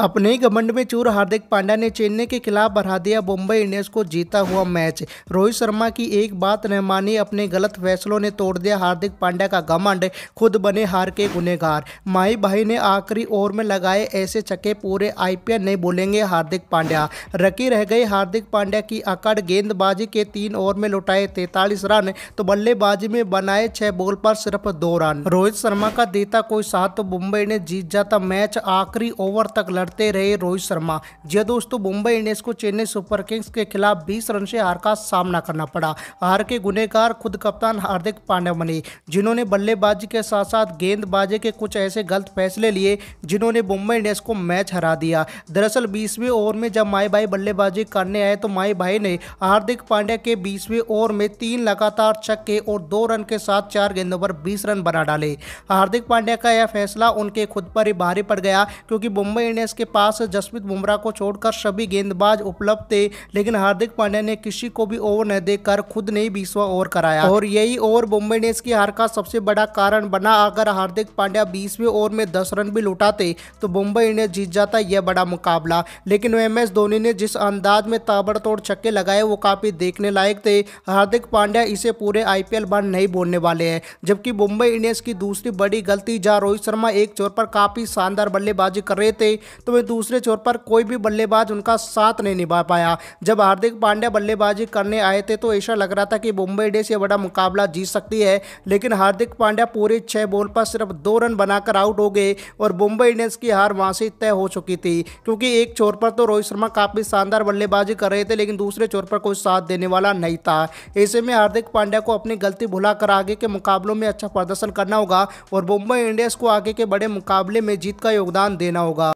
अपने ही घमंड में चूर हार्दिक पांड्या ने चेन्नई के खिलाफ बढ़ा दिया मुंबई इंडियंस को जीता हुआ मैच रोहित शर्मा की एक बात न मानी अपने गलत फैसलों ने तोड़ दिया हार्दिक पांड्या का घमंड खुद बने हार के गुनेगार माई भाई ने आखिरी ओवर में लगाए ऐसे चके पूरे आईपीएल नहीं बोलेंगे हार्दिक पांड्या रकी रह गई हार्दिक पांड्या की अकड़ गेंदबाजी के तीन ओवर में लुटाए तैतालीस रन तो बल्लेबाजी में बनाए छह बॉल पर सिर्फ दो रन रोहित शर्मा का देता कोई साथ तो मुंबई ने जीत जाता मैच आखिरी ओवर तक लड़ लड़ते रहे रोहित शर्मा जी हाँ दोस्तों मुंबई इंडियंस को चेन्नई सुपर किंग्स के खिलाफ बीस रन से हार का सामना करना पड़ा हार के गुनेगार खुद कप्तान हार्दिक पांड्या बने जिन्होंने बल्लेबाजी के साथ साथ गेंदबाजी के कुछ ऐसे गलत फैसले लिए जिन्होंने मुंबई इंडियंस को मैच हरा दिया दरअसल बीसवें ओवर में जब माई भाई बल्लेबाजी करने आए तो माई भाई ने हार्दिक पांड्या के बीसवें ओवर में तीन लगातार छक्के और दो रन के साथ चार गेंदों पर बीस रन बना डाले हार्दिक पांड्या का यह फैसला उनके खुद पर ही भारी पड़ गया क्योंकि मुंबई इंडियंस के पास जसप्रीत बुमराह को छोड़कर सभी गेंदबाज उपलब्ध थे लेकिन हार्दिक पांड्या ने किसी को भी ओवर न देकर खुद ने बीसवा ओवर कराया और यही ओवर बॉम्बे इंडियंस की हार का सबसे बड़ा कारण बना अगर हार्दिक पांड्या बीसवें ओवर में दस रन भी लुटाते तो बॉम्बे इंडियंस जीत जाता यह बड़ा मुकाबला लेकिन एम एस धोनी ने जिस अंदाज में ताबड़तोड़ छक्के लगाए वो काफी देखने लायक थे हार्दिक पांड्या इसे पूरे आईपीएल बार नहीं बोलने वाले हैं जबकि मुंबई इंडियंस की दूसरी बड़ी गलती जहां रोहित शर्मा एक चोर पर काफी शानदार बल्लेबाजी कर रहे थे तो वे दूसरे छोर पर कोई भी बल्लेबाज उनका साथ नहीं निभा पाया जब हार्दिक पांड्या बल्लेबाजी करने आए थे तो ऐसा लग रहा था कि मुंबई इंडियंस ये बड़ा मुकाबला जीत सकती है लेकिन हार्दिक पांड्या पूरे छः बॉल पर सिर्फ दो रन बनाकर आउट हो गए और मुंबई इंडियंस की हार वहाँ से तय हो चुकी थी क्योंकि एक छोर पर तो रोहित शर्मा काफ़ी शानदार बल्लेबाजी कर रहे थे लेकिन दूसरे छोर पर कोई साथ देने वाला नहीं था ऐसे में हार्दिक पांड्या को अपनी गलती भुलाकर आगे के मुकाबलों में अच्छा प्रदर्शन करना होगा और मुंबई इंडियंस को आगे के बड़े मुकाबले में जीत का योगदान देना होगा